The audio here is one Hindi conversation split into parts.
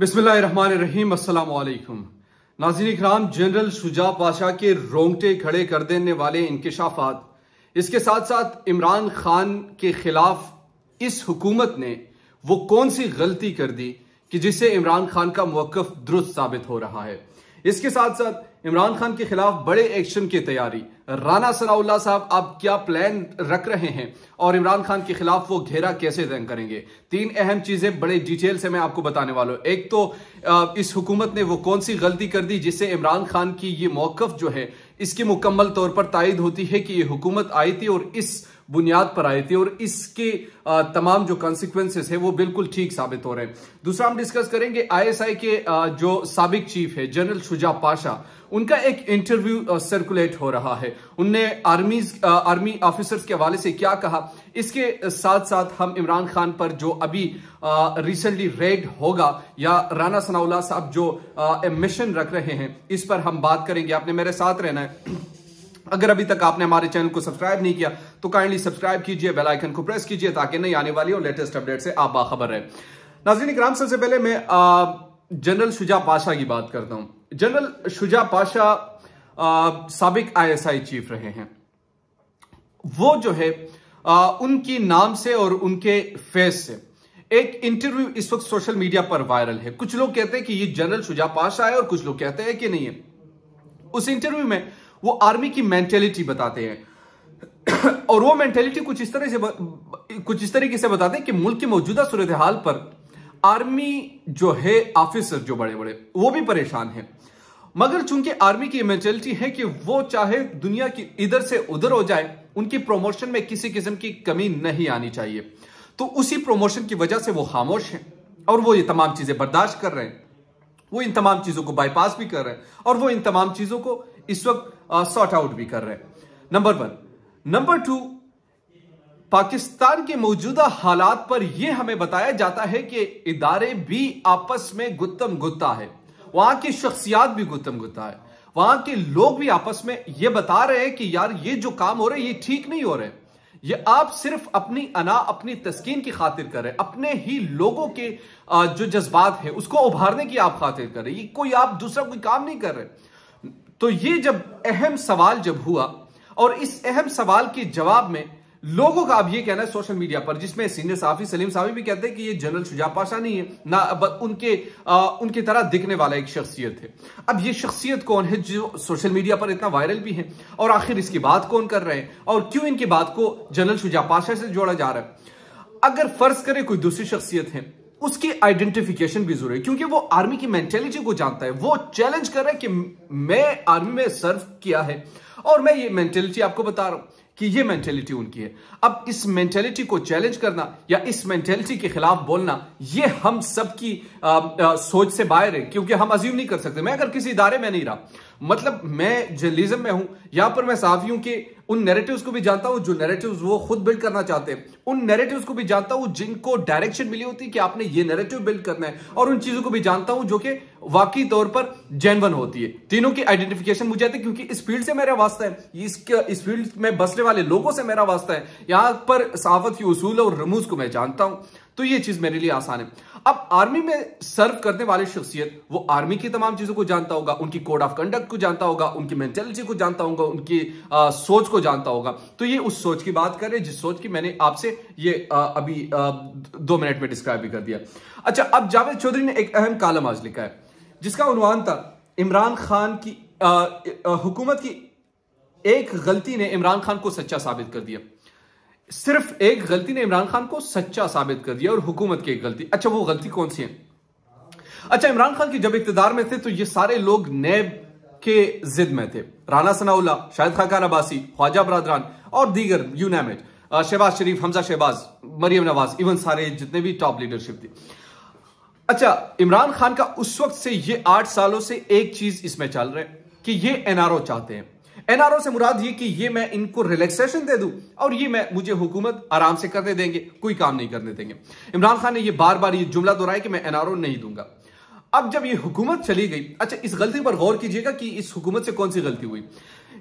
बिस्मिल्लाम असलकुम नाजिन इकराम जनरल शुजा पाशा के रोंगटे खड़े कर देने वाले इंकशाफात इसके साथ साथ इमरान खान के खिलाफ इस हुकूमत ने वो कौन सी गलती कर दी कि जिससे इमरान खान का मौकफ दुरुस्त साबित हो रहा है इसके साथ साथ इमरान खान के खिलाफ बड़े एक्शन की तैयारी राना सनाउल्ला साहब आप क्या प्लान रख रहे हैं और इमरान खान के खिलाफ वो घेरा कैसे तंग करेंगे तीन अहम चीजें बड़े डिटेल से मैं आपको बताने वाला हूं एक तो इस हुकूमत ने वो कौन सी गलती कर दी जिससे इमरान खान की ये मौकफ जो है इसकी मुकम्मल तौर पर तायद होती है कि ये हुकूमत आई थी और इस बुनियाद पर आई थी और इसके तमाम जो कॉन्सिक्वेंसेस है वो बिल्कुल ठीक साबित हो रहे हैं दूसरा हम डिस्कस करेंगे आईएसआई के जो सबक चीफ है जनरल शुजा पाशा उनका एक इंटरव्यू सर्कुलेट हो रहा है उनने आर्मी आर्मी ऑफिसर्स के हवाले से क्या कहा इसके साथ साथ हम इमरान खान पर जो अभी रिसेंटली रेड होगा या राना सनाउल्ला साहब जो मिशन रख रहे हैं इस पर हम बात करेंगे आपने मेरे साथ रहना है अगर अभी तक आपने हमारे चैनल को सब्सक्राइब नहीं किया तो काइंडली सब्सक्राइब कीजिए बेल आइकन को प्रेस कीजिए ताकि नई आने वाली और लेटेस्ट अपडेट से आप बाखबर रहे नाजीन इक्राम सबसे पहले मैं जनरल शुजा पाशा की बात करता हूं जनरल शुजा पाशा सबक आईएसआई चीफ रहे हैं वो जो है आ, उनकी नाम से और उनके फेस से एक इंटरव्यू इस वक्त सोशल मीडिया पर वायरल है कुछ लोग कहते हैं कि ये जनरल शुजा पाशा है और कुछ लोग कहते हैं कि नहीं है उस इंटरव्यू में वो आर्मी की मेंटेलिटी बताते हैं और वो मेंटेलिटी कुछ इस तरह से कुछ इस तरीके से बताते हैं कि मुल्क की मौजूदा सूरत हाल पर आर्मी जो है ऑफिसर जो बड़े बड़े वो भी परेशान है मगर चूंकि आर्मी की मेंटेलिटी है कि वो चाहे दुनिया की इधर से उधर हो जाए उनकी प्रमोशन में किसी किस्म की कमी नहीं आनी चाहिए तो उसी प्रमोशन की वजह से वो खामोश हैं और वो ये तमाम चीजें बर्दाश्त कर रहे हैं वो इन तमाम चीजों को बाईपास भी कर रहे हैं और वो इन तमाम चीजों को इस वक्त सॉर्ट आउट भी कर रहे हैं number one number two Pakistan के मौजूदा हालात पर यह हमें बताया जाता है कि इदारे भी आपस में गुत्तम गुत्ता है वहां की शख्सियात भी गुत्तम गुत्ता है वहां के लोग भी आपस में यह बता रहे हैं कि यार ये जो काम हो रहा है ये ठीक नहीं हो रहे ये आप सिर्फ अपनी अना अपनी तस्कीन की खातिर कर रहे हैं अपने ही लोगों के जो जज्बात है उसको उभारने की आप खातिर कर रहे हैं ये कोई आप दूसरा कोई काम नहीं कर रहे तो ये जब अहम सवाल जब हुआ और इस अहम सवाल के जवाब में लोगों का अब ये कहना है सोशल मीडिया पर जिसमें सीनियर साफी सलीम साहब भी कहते हैं कि ये जनरल शुजा पाशा नहीं है ना उनके आ, उनके तरह दिखने वाला एक शख्सियत है अब ये शख्सियत कौन है जो सोशल मीडिया पर इतना वायरल भी है और आखिर इसकी बात कौन कर रहे हैं और क्यों इनकी बात को जनरल शुजा पाशा से जोड़ा जा रहा है अगर फर्ज करें कोई दूसरी शख्सियत है उसकी आइडेंटिफिकेशन भी जरूरी है क्योंकि वो आर्मी की मेंटेलिटी को जानता है वो चैलेंज कर रहा है कि मैं आर्मी में सर्व किया है और मैं ये मेंटेलिटी आपको बता रहा हूं कि ये मेंटेलिटी उनकी है अब इस मेंटेलिटी को चैलेंज करना या इस मेंटेलिटी के खिलाफ बोलना ये हम सब की आ, आ, सोच से बाहर है क्योंकि हम अज्यूम नहीं कर सकते मैं अगर किसी इदारे में नहीं रहा मतलब मैं जर्नलिज्म में हूं यहां पर मैं साफी हूं कि उन नैरेटिव्स को भी जानता हूं जो नैरेटिव्स वो खुद बिल्ड करना चाहते हैं उन नैरेटिव्स को भी जानता हूं जिनको डायरेक्शन मिली होती है कि आपने ये नैरेटिव बिल्ड करना है और उन चीजों को भी जानता हूं जो कि वाकई तौर पर जेनवन होती है तीनों की आइडेंटिफिकेशन मुझे आती है क्योंकि इस फील्ड से मेरा वास्ता है इसके इस फील्ड में बसने वाले लोगों से मेरा वास्ता है यहां पर सहावत की उसूल और रमूज को मैं जानता हूं तो ये चीज मेरे लिए आसान है अब आर्मी में सर्व करने वाली शख्सियत वो आर्मी की तमाम चीजों को जानता होगा उनकी कोड ऑफ कंडक्ट को जानता होगा उनकी मेंटेलिटी को जानता होगा उनकी आ, सोच को जानता होगा तो ये उस सोच की बात कर रहे हैं जिस सोच की मैंने आपसे ये आ, अभी आ, दो मिनट में डिस्क्राइब भी कर दिया अच्छा अब जावेद चौधरी ने एक अहम कालम आज लिखा है जिसका उनवान था इमरान खान की आ, आ, हुकूमत की एक गलती ने इमरान खान को सच्चा साबित कर दिया सिर्फ एक गलती ने इमरान खान को सच्चा साबित कर दिया और हुकूमत की एक गलती अच्छा वो गलती कौन सी है अच्छा इमरान खान की जब इकतदार में थे तो ये सारे लोग नैब के जिद में थे राना सनाउल्ला शाहिद खाकान अब्बासी ख्वाजा बरदरान और दीगर यूनामिट शहबाज शरीफ हमजा शहबाज मरियम नवाज इवन सारे जितने भी टॉप लीडरशिप थी अच्छा इमरान खान का उस वक्त से ये आठ सालों से एक चीज इसमें चल रहा है कि ये एनआरओ चाहते हैं एनआरओ से मुराद ये कि ये मैं इनको रिलैक्सेशन दे दूं और ये मैं मुझे हुकूमत आराम से करने देंगे कोई काम नहीं करने देंगे इमरान खान ने ये बार बार ये जुमला दोहराया कि मैं एनआरओ नहीं दूंगा अब जब ये हुकूमत चली गई अच्छा इस गलती पर गौर कीजिएगा कि इस हुकूमत से कौन सी गलती हुई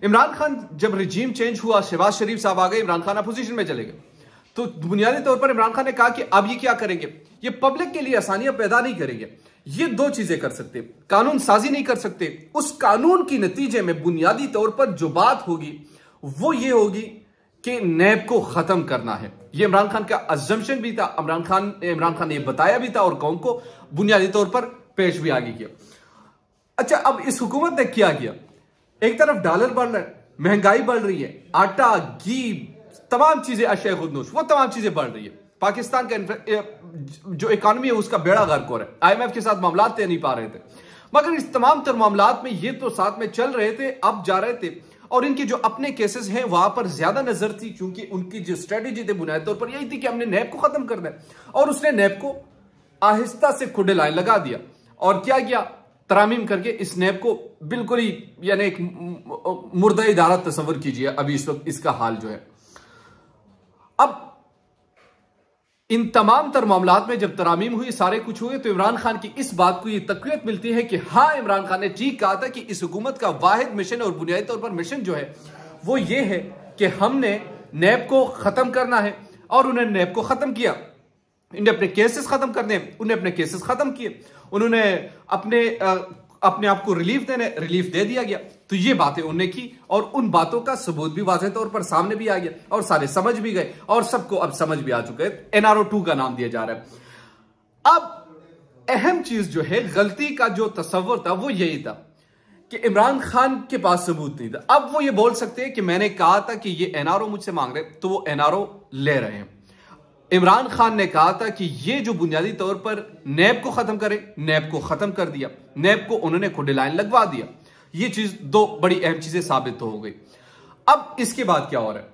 इमरान खान जब रिजीम चेंज हुआ शहबाज शरीफ साहब आ गए इमरान खान अपोजिशन में चले गए तो बुनियादी तौर पर इमरान खान ने कहा कि अब ये क्या करेंगे ये पब्लिक के लिए आसानियां पैदा नहीं करेंगे ये दो चीजें कर सकते कानून साजी नहीं कर सकते उस कानून के नतीजे में बुनियादी तौर पर जो बात होगी वो ये होगी कि नैब को खत्म करना है ये इमरान खान का अजम्पन भी था इमरान खान ने इमरान खान ने बताया भी था और कौन को बुनियादी तौर पर पेश भी आगे किया अच्छा अब इस हुकूमत ने क्या किया एक तरफ डॉलर बढ़ रहा है महंगाई बढ़ रही है आटा घी तमाम चीजें अशय खुदनोश वो तमाम चीजें बढ़ रही है पाकिस्तान का जो इकानमी है उसका बेड़ा गर्क हो रहा है आई के साथ मामला तय नहीं पा रहे थे मगर इस तमाम तर मामला में ये तो साथ में चल रहे थे अब जा रहे थे और इनके जो अपने केसेस हैं वहां पर ज्यादा नजर थी क्योंकि उनकी जो स्ट्रेटेजी थी बुनियादी तौर पर यही थी कि हमने नैब को खत्म करना है और उसने नैब को आहिस्ता से खुडे लाइन लगा दिया और क्या किया तरामीम करके इस नैब को बिल्कुल ही यानी एक मुर्दा इदारा तस्वर कीजिए अभी इस वक्त इसका हाल जो है अब इन तमाम तर मामला में जब तरामीम हुई सारे कुछ हुए तो इमरान खान की इस बात को यह तकवीत मिलती है कि हाँ इमरान खान ने ठीक कहा था कि इस हुकूमत का वाहिद मिशन और बुनियादी तौर पर मिशन जो है वो ये है कि हमने नैब को खत्म करना है और उन्होंने नैब को खत्म किया इन्हें अपने केसेस खत्म करने उन्हें अपने केसेस खत्म किए उन्होंने अपने आ, अपने आप को रिलीफ देने रिलीफ दे दिया गया तो ये बातें उन्होंने की और उन बातों का सबूत भी वाजह तौर पर सामने भी आ गया और सारे समझ भी गए और सबको अब समझ भी आ चुके हैं एनआरओ टू का नाम दिया जा रहा है अब अहम चीज जो है गलती का जो तस्वर था वो यही था कि इमरान खान के पास सबूत नहीं था अब वो ये बोल सकते हैं कि मैंने कहा था कि ये एनआरओ मुझसे मांग रहे तो वो एनआरओ ले रहे हैं इमरान खान ने कहा था कि ये जो बुनियादी तौर पर नैब को खत्म करें नैब को खत्म कर दिया नैब को उन्होंने खुद लाइन लगवा दिया ये चीज दो बड़ी अहम चीजें साबित हो गई अब इसके बाद क्या और है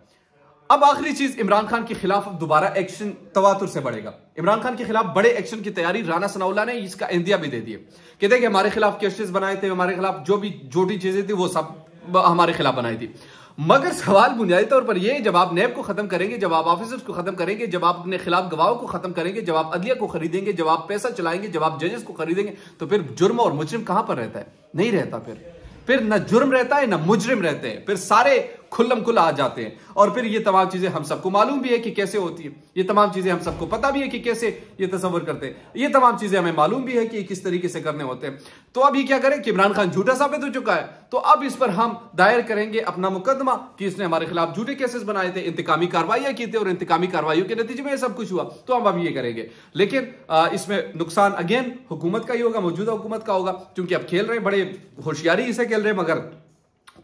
अब आखिरी चीज इमरान खान के खिलाफ अब दोबारा एक्शन तवातुर से बढ़ेगा इमरान खान के खिलाफ बड़े एक्शन की तैयारी राना सनाउल्ला ने इसका इंदिया भी दे दिए कहते हैं कि हमारे खिलाफ केसेस बनाए थे हमारे खिलाफ जो भी जोटी चीजें थी वो सब हमारे खिलाफ बनाई थी मगर सवाल बुनियादी तौर पर यह जब आप नैब को खत्म करेंगे जब आप ऑफिसर्स को खत्म करेंगे जब आप अपने खिलाफ गवाहों को खत्म करेंगे जब आप अदलिया को खरीदेंगे जब आप पैसा चलाएंगे जब आप जजेस को खरीदेंगे तो फिर जुर्म और मुजरिम कहां पर रहता है नहीं रहता फिर फिर ना जुर्म रहता है ना मुजरिम रहते हैं फिर सारे खुल्लम खुल आ जाते हैं और फिर ये तमाम चीजें हम सबको मालूम भी है कि कैसे होती है ये तमाम चीजें हम सबको पता भी है कि कैसे ये तस्वर करते हैं ये तमाम चीजें हमें मालूम भी है कि किस तरीके से करने होते हैं तो अब ये क्या करें कि इमरान खान झूठा साबित हो चुका है तो अब इस पर हम दायर करेंगे अपना मुकदमा कि इसने हमारे खिलाफ झूठे केसेस बनाए थे इंतकामी कार्रवाइयां की थी और इंतकामी कार्रवाइयों के नतीजे में सब कुछ हुआ तो हम अब ये करेंगे लेकिन इसमें नुकसान अगेन हुकूमत का ही होगा मौजूदा हुकूमत का होगा क्योंकि अब खेल रहे बड़े होशियारी इसे खेल रहे मगर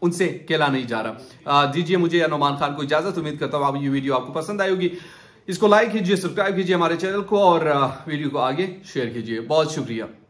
उनसे केला नहीं जा रहा दीजिए मुझे अनुमान खान को इजाजत उम्मीद करता हूँ आप ये वीडियो आपको पसंद आएगी इसको लाइक कीजिए सब्सक्राइब कीजिए हमारे चैनल को और वीडियो को आगे शेयर कीजिए बहुत शुक्रिया